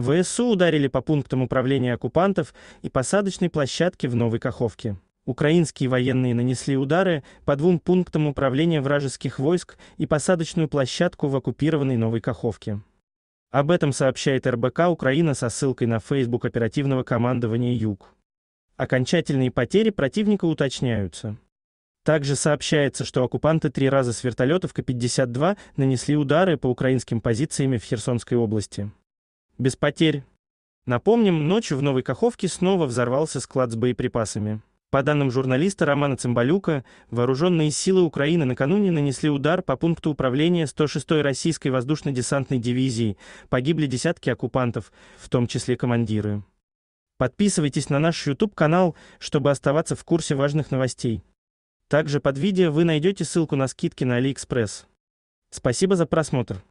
ВСУ ударили по пунктам управления оккупантов и посадочной площадке в Новой Каховке. Украинские военные нанесли удары по двум пунктам управления вражеских войск и посадочную площадку в оккупированной Новой Каховке. Об этом сообщает РБК Украина со ссылкой на Facebook оперативного командования «Юг». Окончательные потери противника уточняются. Также сообщается, что оккупанты три раза с вертолетов К-52 нанесли удары по украинским позициям в Херсонской области. Без потерь. Напомним, ночью в Новой Каховке снова взорвался склад с боеприпасами. По данным журналиста Романа Цымбалюка, вооруженные силы Украины накануне нанесли удар по пункту управления 106-й российской воздушно-десантной дивизии. Погибли десятки оккупантов, в том числе командиры. Подписывайтесь на наш YouTube-канал, чтобы оставаться в курсе важных новостей. Также под видео вы найдете ссылку на скидки на AliExpress. Спасибо за просмотр.